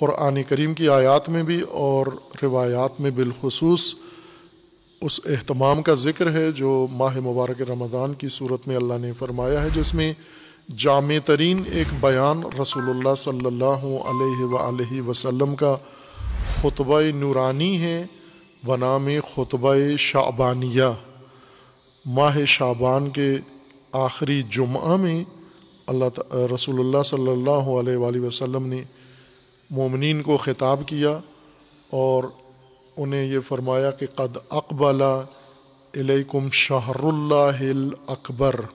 क़ुरान करीम की आयात में भी और रवायात में बिलखसूस उस एहतमाम का ज़िक्र है जो माह मुबारक रमज़ान की सूरत में अल्लाह ने फरमाया है जिसमें जाम तरीन एक बयान रसोल्ला सल्लल्लाहु अलैहि वसल्लम का खुतब नूरानी है बनाम खुतब शाबानिया माह शाबान के आखिरी जुम्मे में अल्लाह रसोल्ला सल्लल्लाहु अलैहि वसल्लम ने मोमिन को ख़िताब किया और उन्हें ये फरमाया कि कद अकबला इलेकुम शाहरुल्लाहिल अकबर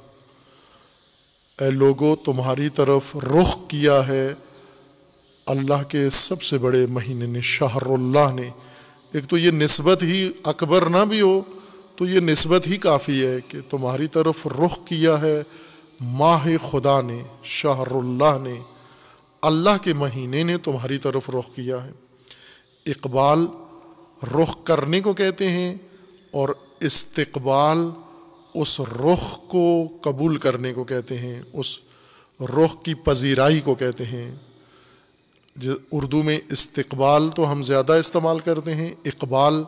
ए लोगो तुम्हारी तरफ रुख किया है अल्लाह के सबसे बड़े महीने ने शाहरुल्लाह ने एक तो ये नस्बत ही अकबर ना भी हो तो ये नस्बत ही काफ़ी है कि तुम्हारी तरफ रुख किया है माह खुदा ने शाहरुल्लाह ने अल्लाह के महीने ने तुम्हारी तरफ रुख किया है इकबाल रुख करने को कहते हैं और इस्तबाल उस रुख को कबूल करने को कहते हैं उस रुख की पजीराई को कहते हैं जो उर्दू में इस्तबाल तो हम ज़्यादा इस्तेमाल करते हैं इकबाल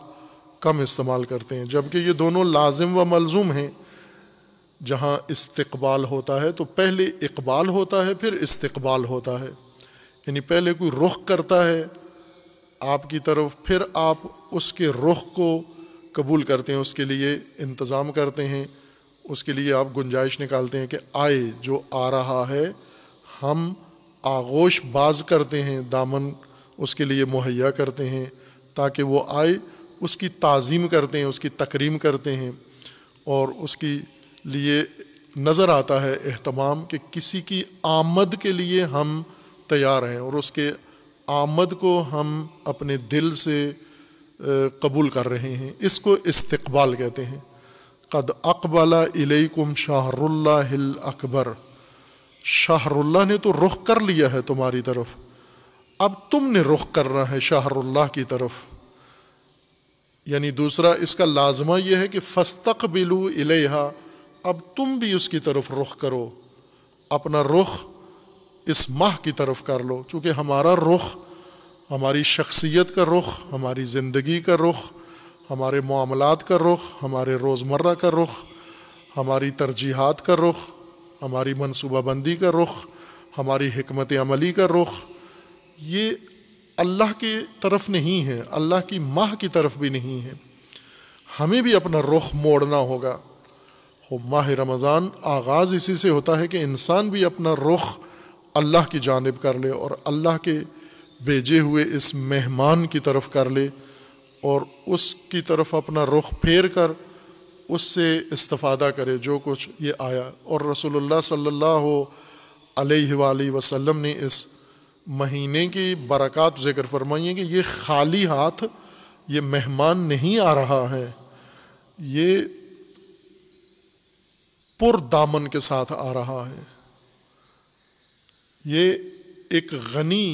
कम इस्तेमाल करते हैं जबकि ये दोनों लाजिम व मलजूम हैं जहाँ इस्तबाल होता है तो पहले इकबाल होता है फिर इस्तबाल होता है यानी पहले कोई रुख करता है आपकी तरफ फिर आप उसके रुख को कबूल करते हैं उसके लिए इंतज़ाम करते हैं उसके लिए आप गुंजाइश निकालते हैं कि आए जो आ रहा है हम आगोश बाज करते हैं दामन उसके लिए मुहैया करते हैं ताकि वो आए उसकी ताज़ीम करते हैं उसकी तकरीम करते हैं और उसकी लिए नज़र आता है अहतमाम कि किसी की आमद के लिए हम तैयार हैं और उसके आमद को हम अपने दिल से कबूल कर रहे हैं इसको इस्तबाल कहते हैं कद अकबला इलेकुम शाहरुल्ला अकबर शाहरुल्ला ने तो रुख कर लिया है तुम्हारी तरफ अब तुमने रुख करना है शाहरुल्लाह की तरफ यानी दूसरा इसका लाजमा यह है कि फस्तक बिलू इलेहा अब तुम भी उसकी तरफ रुख करो अपना रुख इस माह की तरफ कर लो चूँकि हमारा रुख हमारी शख्सियत का रुख हमारी ज़िंदगी का रुख हमारे मामलात का रुख हमारे रोज़मर का रुख हमारी तरजीहत का रुख हमारी मनसूबाबंदी का रुख हमारी हमत अमली का रुख ये अल्लाह की तरफ नहीं है अल्लाह की माह की तरफ भी नहीं है हमें भी अपना रुख मोड़ना होगा हो माह रमज़ान आगाज़ इसी से होता है कि इंसान भी अपना रुख अल्लाह की जानब कर ले और अल्लाह के भेजे हुए इस मेहमान की तरफ कर ले और उसकी तरफ अपना रुख फेर कर उससे इस्तादा करे जो कुछ ये आया और रसोल्ला सल्ला वसलम ने इस महीने की बरक़ात ज़िक्र फरमाई कि ये खाली हाथ ये मेहमान नहीं आ रहा है ये पुर दामन के साथ आ रहा है ये एक गनी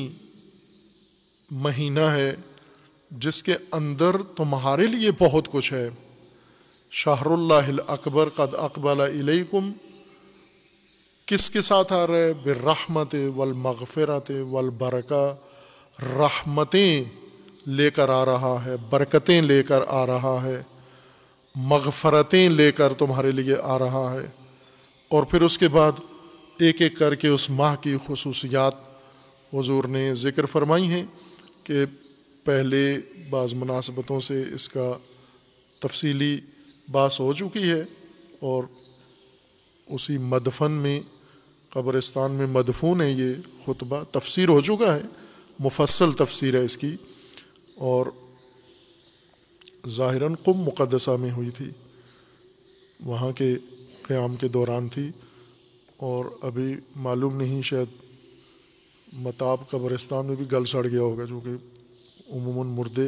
महीना है जिसके अंदर तुम्हारे लिए बहुत कुछ है शाहरुल्लाहिल अकबर कद अकबल इलैकुम के साथ आ रहा है बिरहमत वल मगफ़रत वल बरका रहमतें लेकर आ रहा है बरकतें लेकर आ रहा है मगफ़रतें लेकर तुम्हारे लिए आ रहा है और फिर उसके बाद एक एक करके उस माह की खसूसियात हजूर ने ज़िक्र फरमाई हैं कि पहले बाज़ मुनासबतों से इसका तफसीली बास हो चुकी है और उसी मदफन में कब्रिस्तान में मदफून है ये खुतबा तफसीर हो चुका है मुफसल तफसीर है इसकी और ज़ाहिरन कुम मुकदसा में हुई थी वहाँ के क़्याम के दौरान थी और अभी मालूम नहीं शायद मताब कब्रिस्तान में भी गल सड़ गया होगा क्योंकि उमूमा मुर्दे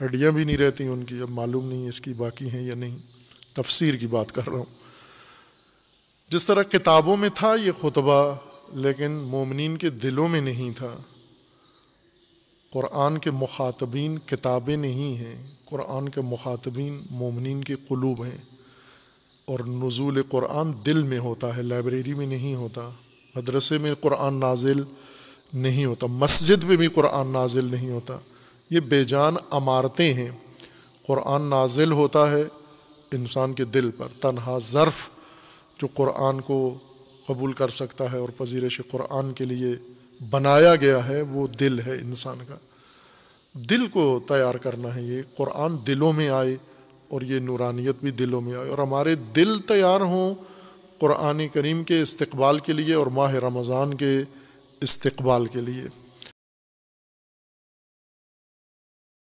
हड्डियाँ भी नहीं रहती उनकी अब मालूम नहीं इसकी बाकी हैं या नहीं तफसीर की बात कर रहा हूँ जिस तरह किताबों में था ये खुतबा लेकिन मोमिन के दिलों में नहीं था क़ुरान के मुखातबीन किताबें नहीं हैं क़ुरान के मुखातबीन मोमिन के कलूब हैं और नज़ुल क़ुरान दिल में होता है लाइब्रेरी में नहीं होता मदरसे में क़ुरान नाजिल नहीं होता मस्जिद में भी क़ुरान नाजिल नहीं होता ये बेजान अमारतें हैं क़ुरान नाजिल होता है इंसान के दिल पर तनहा ज़र्फ़ जो क़ुरान को कबूल कर सकता है और पजीरश क़ुरान के लिए बनाया गया है वो दिल है इंसान का दिल को तैयार करना है ये क़ुरान दिलों में आए और ये नूरानियत भी दिलों में आए और हमारे दिल तैयार हों क़ुरान करीम के इस्तबाल के लिए और माह रमज़ान के इस्तबाल के लिए